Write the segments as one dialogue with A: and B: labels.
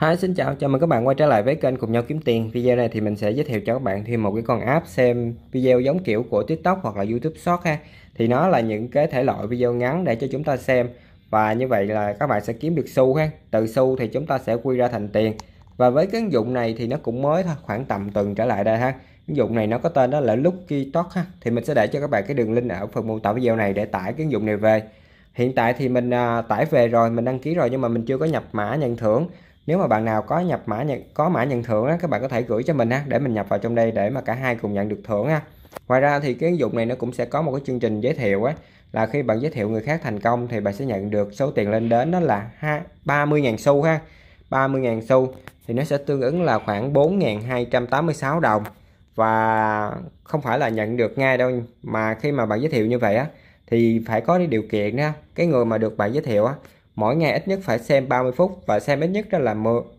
A: Hi, xin chào, chào mừng các bạn quay trở lại với kênh Cùng Nhau Kiếm Tiền Video này thì mình sẽ giới thiệu cho các bạn thêm một cái con app xem video giống kiểu của TikTok hoặc là YouTube Short ha Thì nó là những cái thể loại video ngắn để cho chúng ta xem Và như vậy là các bạn sẽ kiếm được xu ha Từ xu thì chúng ta sẽ quy ra thành tiền Và với cái ứng dụng này thì nó cũng mới thôi, khoảng tầm tuần trở lại đây ha Ứng dụng này nó có tên đó là Lucky Talk ha Thì mình sẽ để cho các bạn cái đường link ở phần mô tả video này để tải cái ứng dụng này về Hiện tại thì mình à, tải về rồi, mình đăng ký rồi nhưng mà mình chưa có nhập mã nhận thưởng nếu mà bạn nào có nhập mã nhận có mã nhận thưởng á, các bạn có thể gửi cho mình á, để mình nhập vào trong đây để mà cả hai cùng nhận được thưởng ha ngoài ra thì cái ứng dụng này nó cũng sẽ có một cái chương trình giới thiệu á, là khi bạn giới thiệu người khác thành công thì bạn sẽ nhận được số tiền lên đến đó là 30.000 xu ha 30.000 xu thì nó sẽ tương ứng là khoảng 4.286 đồng và không phải là nhận được ngay đâu mà khi mà bạn giới thiệu như vậy á thì phải có cái điều kiện đó cái người mà được bạn giới thiệu á mỗi ngày ít nhất phải xem 30 phút và xem ít nhất đó là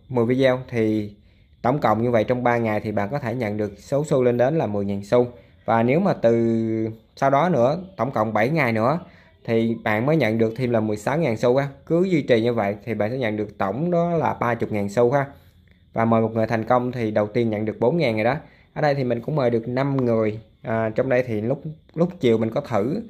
A: 10, video thì tổng cộng như vậy trong 3 ngày thì bạn có thể nhận được số xu lên đến là 10.000 xu và nếu mà từ sau đó nữa tổng cộng 7 ngày nữa thì bạn mới nhận được thêm là 16.000 xu ha. cứ duy trì như vậy thì bạn sẽ nhận được tổng đó là 30.000 xu ha và mời một người thành công thì đầu tiên nhận được 4.000 rồi đó ở đây thì mình cũng mời được 5 người à, trong đây thì lúc lúc chiều mình có thử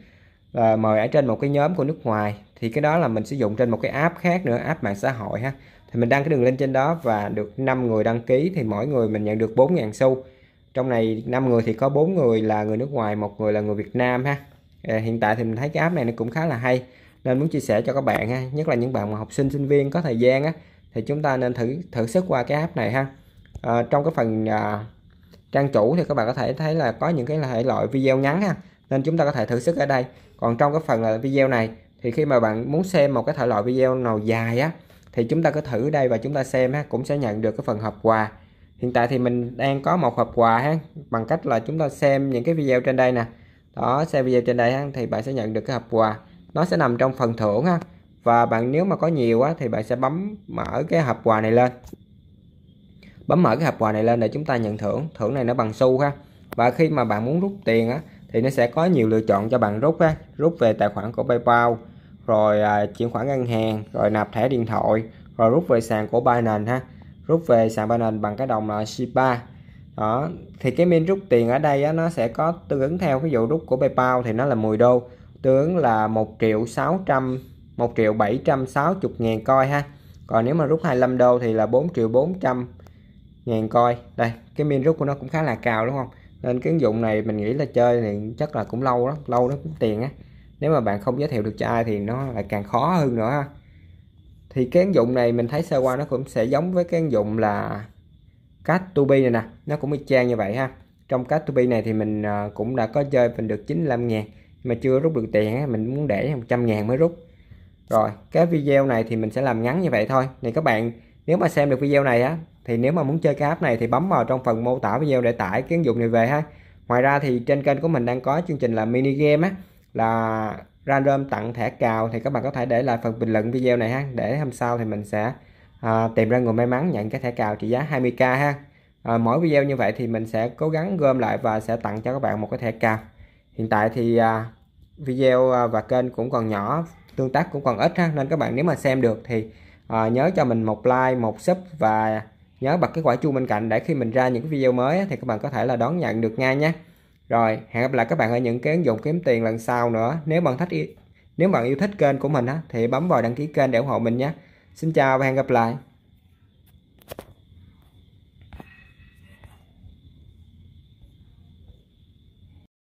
A: là mời ở trên một cái nhóm của nước ngoài thì cái đó là mình sử dụng trên một cái app khác nữa app mạng xã hội ha thì mình đăng cái đường link trên đó và được 5 người đăng ký thì mỗi người mình nhận được 4.000 xu trong này 5 người thì có 4 người là người nước ngoài một người là người Việt Nam ha à, hiện tại thì mình thấy cái app này nó cũng khá là hay nên muốn chia sẻ cho các bạn ha nhất là những bạn mà học sinh sinh viên có thời gian á thì chúng ta nên thử thử sức qua cái app này ha à, trong cái phần à, trang chủ thì các bạn có thể thấy là có những cái thể loại video ngắn ha nên chúng ta có thể thử sức ở đây còn trong cái phần là video này thì khi mà bạn muốn xem một cái thể loại video nào dài á thì chúng ta cứ thử đây và chúng ta xem ha cũng sẽ nhận được cái phần hộp quà hiện tại thì mình đang có một hộp quà ha bằng cách là chúng ta xem những cái video trên đây nè đó xem video trên đây ha thì bạn sẽ nhận được cái hộp quà nó sẽ nằm trong phần thưởng ha và bạn nếu mà có nhiều á thì bạn sẽ bấm mở cái hộp quà này lên bấm mở cái hộp quà này lên để chúng ta nhận thưởng thưởng này nó bằng xu ha và khi mà bạn muốn rút tiền á thì nó sẽ có nhiều lựa chọn cho bạn rút ha rút về tài khoản của PayPal rồi à, chuyển khoản ngân hàng rồi nạp thẻ điện thoại rồi rút về sàn của Binance ha rút về sàn Binance bằng cái đồng là Shiba đó thì cái min rút tiền ở đây á, nó sẽ có tương ứng theo cái vụ rút của PayPal thì nó là 10 đô tương ứng là 1 triệu 600 1 triệu 760 ngàn coi ha còn nếu mà rút 25 đô thì là 4 triệu 400 ngàn coi đây cái min rút của nó cũng khá là cao đúng không nên cái ứng dụng này mình nghĩ là chơi thì chắc là cũng lâu lắm lâu đó cũng tiền á nếu mà bạn không giới thiệu được cho ai thì nó lại càng khó hơn nữa ha thì cái ứng dụng này mình thấy sơ qua nó cũng sẽ giống với cái ứng dụng là cát tubi này nè nó cũng y chang như vậy ha trong cát tubi này thì mình à, cũng đã có chơi mình được 95 ngàn mà chưa rút được tiền mình muốn để 100 ngàn mới rút rồi cái video này thì mình sẽ làm ngắn như vậy thôi này các bạn nếu mà xem được video này á thì nếu mà muốn chơi cái app này thì bấm vào trong phần mô tả video để tải cái ứng dụng này về ha ngoài ra thì trên kênh của mình đang có chương trình là mini game á là random tặng thẻ cào thì các bạn có thể để lại phần bình luận video này ha để hôm sau thì mình sẽ à, tìm ra người may mắn nhận cái thẻ cào trị giá 20k ha à, mỗi video như vậy thì mình sẽ cố gắng gom lại và sẽ tặng cho các bạn một cái thẻ cào hiện tại thì à, video à, và kênh cũng còn nhỏ tương tác cũng còn ít ha nên các bạn nếu mà xem được thì à, nhớ cho mình một like một sub và nhớ bật cái quả chuông bên cạnh để khi mình ra những video mới thì các bạn có thể là đón nhận được ngay nhé rồi, hẹn gặp lại các bạn ở những cái ứng dụng kiếm tiền lần sau nữa. Nếu bạn thích nếu bạn yêu thích kênh của mình á thì bấm vào đăng ký kênh để ủng hộ mình nhé. Xin chào và hẹn gặp lại.